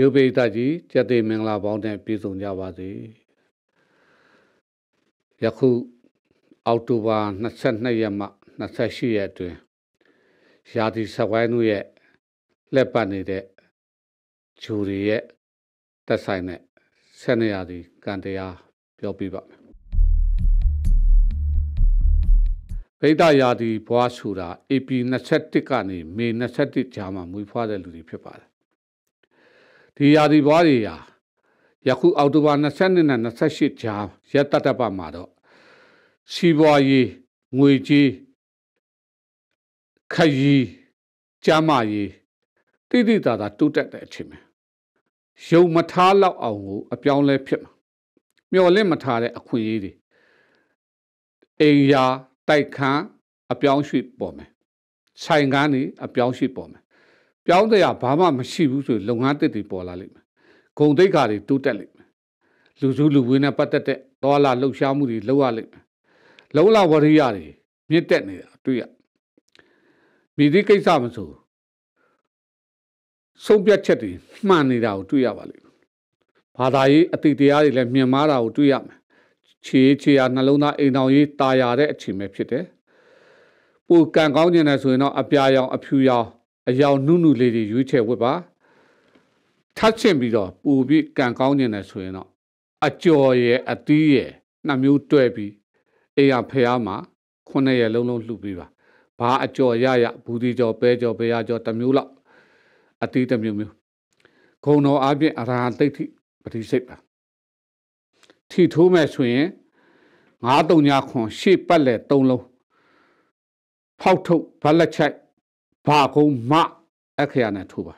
ရုပ်ပိဋကကြီးကျက်သေးမင်္ဂလာပေါင်းနဲ့ပြည့်စုံကြပါစေယခု အောက်တိုဘာ22ရက်မှ28ရက်အတွင်းရာသီစက်ဝိုင်းတို့ရဲ့လက်ပတ်နေတဲ့ဂျူရီရဲ့တက်ဆိုင်တဲ့ဆက်နေရာဒီကံတရားပြောပြပါမယ်ဗိဒ္ဓရာသီဘွားဆိုတာ AP 21ကနေမေ21ကြာမှမွေးဖွားတဲ့လူတွေဖြစ်ပါတယ်ဒီရာသီဘွားတွေဟာယခုအောက်တိုဘာ22နဲ့28ကြားရက်တတပမှာတော့စီးပွားရေးငွေကြေးခရီးကျမ်းမာရေးတိတိတသာတိုးတက်တဲ့အချိန်မှာရုံမထားလောက်အောင်ကိုအပြောင်းလဲဖြစ်မှာမျော်လင့်မထားတဲ့အခွင့်အရေးတွေအိမ်ယာတိုက်ခန်းအပြောင်းရွှေ့ပေါ်မယ်ဆိုင်ကန်းတွေအပြောင်းရွှေ့ပေါ်မယ်ပြောင်းတရားဘာမှမရှိဘူးဆိုလုပ်ငန်းတစ်တွေပေါ်လာလိမ့်မယ်ဂုံတိတ်ခါတွေတိုးတက်လိမ့်မယ်လူစုလူဝေးနဲ့ပတ်သက်တဲ့တော်လာလှုပ်ရှားမှုတွေလောက်ရလိမ့်မယ်လုံးလာဝရိယတွေမြင့်တက်နေတာတွေ့ရမိဒီကိစ္စမဆိုဆုံးဖြတ်ချက်တွေမှန်နေတာကိုတွေ့ရပါလိမ့်မယ်ဘာသာရေးအတိတ်တရားတွေလည်းမြင်မာတာကိုတွေ့ရမယ်ခြေခြေရနှလုံးသားအိမ်တော်ရေးตายရတဲ့အချိန်ပဲဖြစ်တယ်ပိုကံကောင်းကျင်တယ်ဆိုရင်တော့အပြာရောင်အဖြူရောင်အယောင်နုနုလေးတွေရွေးချယ်ဝတ်ပါထပ်ချင်ပြီးတော့ပူပြီးကန်ကောင်းနေတယ်ဆိုရင်တော့အကျော်ရဲ့အသီးရဲ့နှမျိုးတွဲပြီးအေရဖျားမှာခုနှစ်ရက်လုံးလုံးလှူပေးပါ ဘာအကျော်ရရဘူးဒီကျော်ပဲကျော်ဘရားကျော်တစ်မျိုးလောက်အသီးတစ်မျိုးမျိုးဂုံတော်အပြင်အရာသိတိပတိစိတ်ပါထီထိုးမဲ့ဆိုရင်9 3ညခွန်ရှေ့ပတ်လေ3လုံးဖောက်ထုတ်ဗလက်ချိုက်ဘာကုံမအခရာနဲ့ထူပါ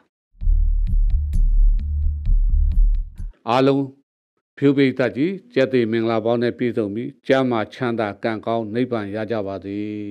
အားလုံးဖြူပိတ်သက်ကြီးကျက်သိမင်္ဂလာပေါင်းနဲ့ပြည့်စုံပြီးကျမ်းမာချမ်းသာကံကောင်းနိဗ္ဗာန်ရကြပါသည်